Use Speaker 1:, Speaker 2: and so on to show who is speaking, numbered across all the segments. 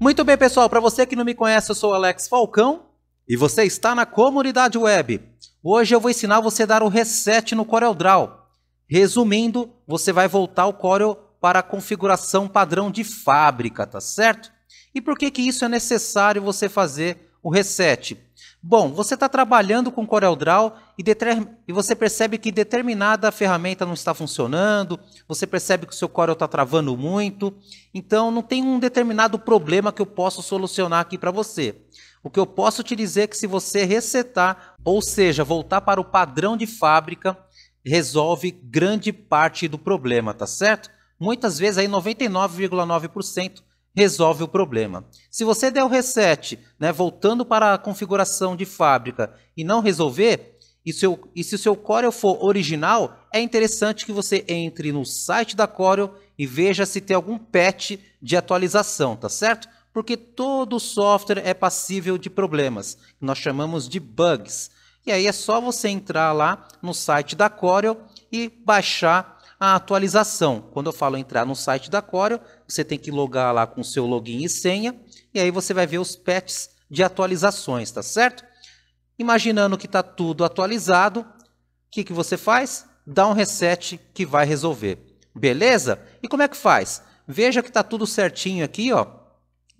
Speaker 1: Muito bem, pessoal, para você que não me conhece, eu sou Alex Falcão e você está na comunidade web. Hoje eu vou ensinar você a dar o reset no CorelDRAW. Resumindo, você vai voltar o Corel para a configuração padrão de fábrica, tá certo? E por que que isso é necessário você fazer o reset. Bom, você está trabalhando com CorelDRAW e, e você percebe que determinada ferramenta não está funcionando, você percebe que o seu Corel está travando muito, então não tem um determinado problema que eu posso solucionar aqui para você. O que eu posso te dizer é que se você resetar, ou seja, voltar para o padrão de fábrica, resolve grande parte do problema, tá certo? Muitas vezes aí 99,9% resolve o problema. Se você der o reset, né, voltando para a configuração de fábrica e não resolver, e, seu, e se o seu Corel for original, é interessante que você entre no site da Corel e veja se tem algum patch de atualização, tá certo? Porque todo software é passível de problemas, que nós chamamos de bugs. E aí é só você entrar lá no site da Corel e baixar a atualização. Quando eu falo entrar no site da Corel, você tem que logar lá com seu login e senha, e aí você vai ver os patches de atualizações, tá certo? Imaginando que está tudo atualizado, o que, que você faz? Dá um reset que vai resolver. Beleza? E como é que faz? Veja que está tudo certinho aqui, ó,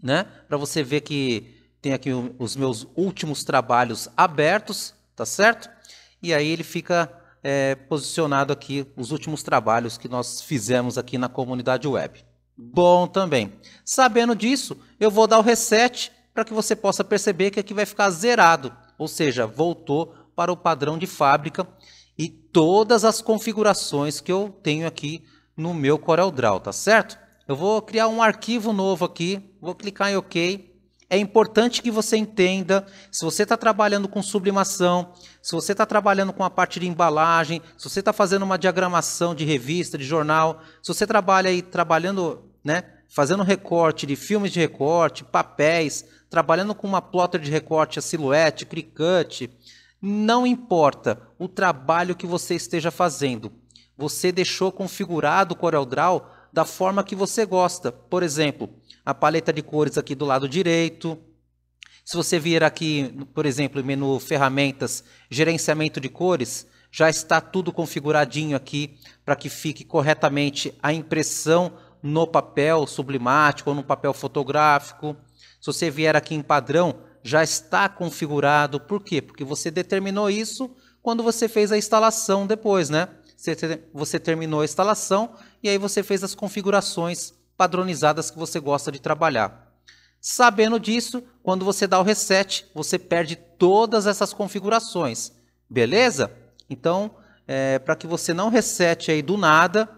Speaker 1: né? Para você ver que tem aqui os meus últimos trabalhos abertos, tá certo? E aí ele fica é, posicionado aqui os últimos trabalhos que nós fizemos aqui na comunidade web. Bom também. Sabendo disso, eu vou dar o reset para que você possa perceber que aqui vai ficar zerado, ou seja, voltou para o padrão de fábrica e todas as configurações que eu tenho aqui no meu CorelDRAW, tá certo? Eu vou criar um arquivo novo aqui, vou clicar em OK, é importante que você entenda, se você está trabalhando com sublimação, se você está trabalhando com a parte de embalagem, se você está fazendo uma diagramação de revista, de jornal, se você trabalha aí trabalhando, né, fazendo recorte de filmes de recorte, papéis, trabalhando com uma plotter de recorte, a silhuete, cricut, não importa o trabalho que você esteja fazendo. Você deixou configurado o CorelDRAW da forma que você gosta. Por exemplo, a paleta de cores aqui do lado direito. Se você vir aqui, por exemplo, menu ferramentas, gerenciamento de cores, já está tudo configuradinho aqui para que fique corretamente a impressão no papel sublimático ou no papel fotográfico. Se você vier aqui em padrão, já está configurado. Por quê? Porque você determinou isso quando você fez a instalação depois, né? você, ter, você terminou a instalação e aí você fez as configurações padronizadas que você gosta de trabalhar. Sabendo disso, quando você dá o reset, você perde todas essas configurações, beleza? Então, é, para que você não resete aí do nada,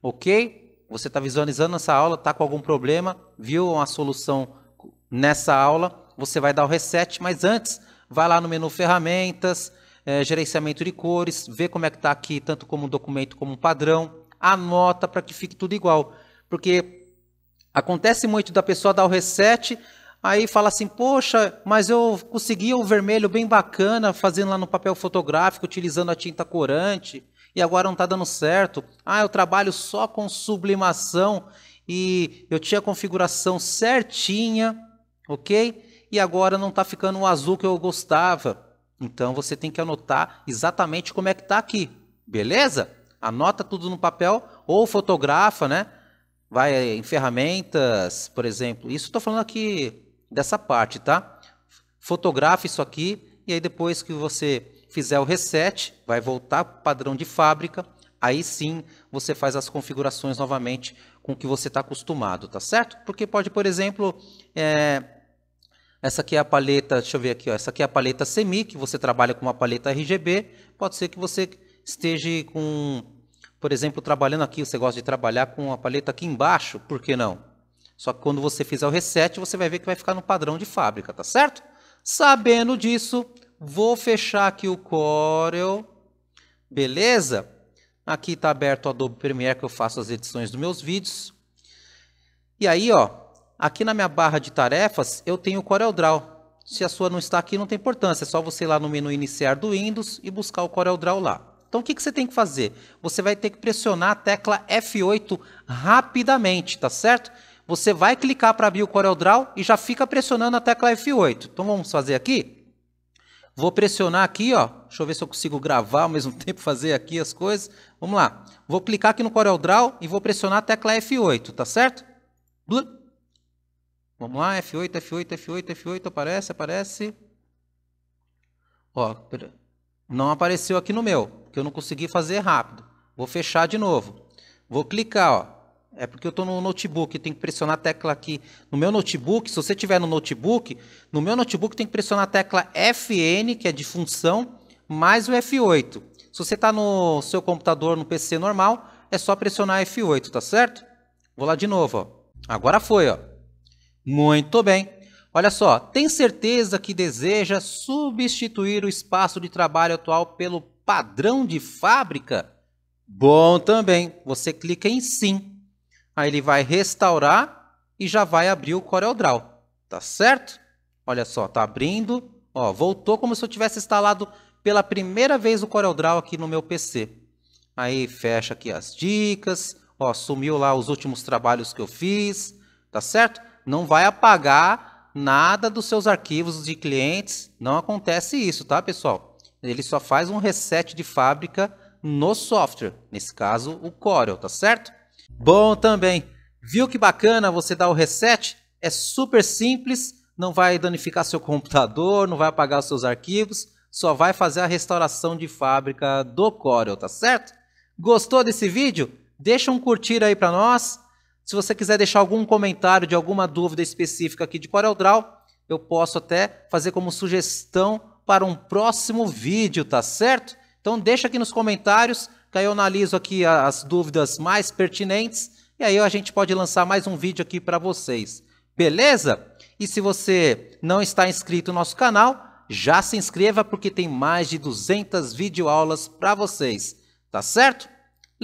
Speaker 1: ok? Você está visualizando essa aula, está com algum problema, viu uma solução nessa aula, você vai dar o reset, mas antes, vai lá no menu ferramentas, é, gerenciamento de cores, vê como é que está aqui, tanto como um documento como um padrão, anota para que fique tudo igual. Porque acontece muito da pessoa dar o reset, aí fala assim, poxa, mas eu consegui o vermelho bem bacana, fazendo lá no papel fotográfico, utilizando a tinta corante, e agora não está dando certo. Ah, eu trabalho só com sublimação e eu tinha a configuração certinha, ok? E agora não está ficando o azul que eu gostava. Então você tem que anotar exatamente como é que está aqui, beleza? Anota tudo no papel ou fotografa, né? Vai em ferramentas, por exemplo. Isso estou falando aqui dessa parte, tá? Fotografa isso aqui e aí depois que você fizer o reset, vai voltar para o padrão de fábrica. Aí sim você faz as configurações novamente com o que você está acostumado, tá certo? Porque pode, por exemplo, é, essa aqui é a paleta, deixa eu ver aqui, ó, essa aqui é a paleta semi, que você trabalha com uma paleta RGB. Pode ser que você esteja com, por exemplo, trabalhando aqui, você gosta de trabalhar com a paleta aqui embaixo, por que não? Só que quando você fizer o reset, você vai ver que vai ficar no padrão de fábrica, tá certo? Sabendo disso, vou fechar aqui o Corel, beleza? Aqui está aberto o Adobe Premiere que eu faço as edições dos meus vídeos. E aí, ó, aqui na minha barra de tarefas eu tenho o CorelDRAW. Se a sua não está aqui, não tem importância, é só você ir lá no menu iniciar do Windows e buscar o CorelDRAW lá. Então o que, que você tem que fazer? Você vai ter que pressionar a tecla F8 rapidamente, tá certo? Você vai clicar para abrir o CorelDRAW e já fica pressionando a tecla F8. Então vamos fazer aqui? Vou pressionar aqui, ó. Deixa eu ver se eu consigo gravar ao mesmo tempo, fazer aqui as coisas. Vamos lá. Vou clicar aqui no CorelDRAW e vou pressionar a tecla F8, tá certo? Vamos lá, F8, F8, F8, F8, aparece, aparece. Ó, não apareceu aqui no meu, porque eu não consegui fazer rápido. Vou fechar de novo. Vou clicar, ó. É porque eu estou no notebook, tem que pressionar a tecla aqui. No meu notebook, se você tiver no notebook, no meu notebook tem que pressionar a tecla Fn, que é de função, mais o F8. Se você está no seu computador, no PC normal, é só pressionar F8, tá certo? Vou lá de novo, ó. Agora foi, ó. Muito bem. Olha só, tem certeza que deseja substituir o espaço de trabalho atual pelo padrão de fábrica? Bom também. Você clica em sim. Aí ele vai restaurar e já vai abrir o CorelDRAW. Tá certo? Olha só, tá abrindo. Ó, voltou como se eu tivesse instalado pela primeira vez o CorelDRAW aqui no meu PC. Aí fecha aqui as dicas. Ó, sumiu lá os últimos trabalhos que eu fiz. Tá certo? não vai apagar nada dos seus arquivos de clientes. Não acontece isso, tá, pessoal? Ele só faz um reset de fábrica no software, nesse caso o Corel, tá certo? Bom também, viu que bacana você dar o reset? É super simples, não vai danificar seu computador, não vai apagar os seus arquivos, só vai fazer a restauração de fábrica do Corel, tá certo? Gostou desse vídeo? Deixa um curtir aí para nós se você quiser deixar algum comentário de alguma dúvida específica aqui de CorelDRAW, é eu posso até fazer como sugestão para um próximo vídeo, tá certo? Então deixa aqui nos comentários, que aí eu analiso aqui as dúvidas mais pertinentes e aí a gente pode lançar mais um vídeo aqui para vocês. Beleza? E se você não está inscrito no nosso canal, já se inscreva porque tem mais de 200 videoaulas para vocês, tá certo?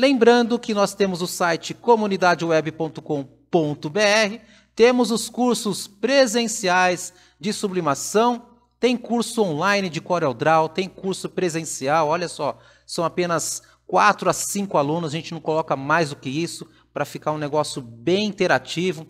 Speaker 1: Lembrando que nós temos o site comunidadeweb.com.br, temos os cursos presenciais de sublimação, tem curso online de CorelDRAW, tem curso presencial, olha só, são apenas 4 a 5 alunos, a gente não coloca mais do que isso para ficar um negócio bem interativo,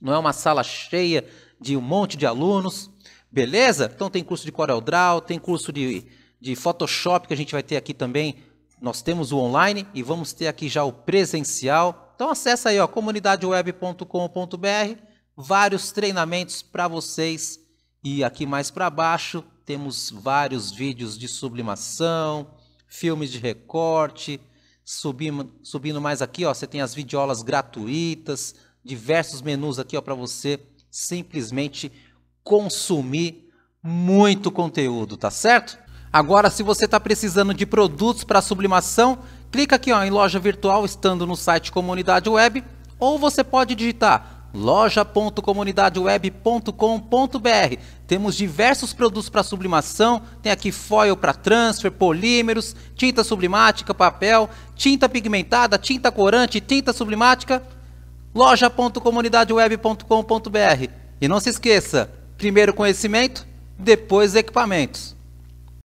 Speaker 1: não é uma sala cheia de um monte de alunos, beleza? Então tem curso de CorelDRAW, tem curso de, de Photoshop que a gente vai ter aqui também nós temos o online e vamos ter aqui já o presencial. Então acessa aí, ó, comunidadeweb.com.br, vários treinamentos para vocês. E aqui mais para baixo temos vários vídeos de sublimação, filmes de recorte, subindo, subindo mais aqui, ó, você tem as videoaulas gratuitas, diversos menus aqui ó para você simplesmente consumir muito conteúdo, tá certo? Agora, se você está precisando de produtos para sublimação, clica aqui ó, em loja virtual, estando no site Comunidade Web, ou você pode digitar loja.comunidadeweb.com.br. Temos diversos produtos para sublimação, tem aqui foil para transfer, polímeros, tinta sublimática, papel, tinta pigmentada, tinta corante, tinta sublimática, loja.comunidadeweb.com.br. E não se esqueça, primeiro conhecimento, depois equipamentos.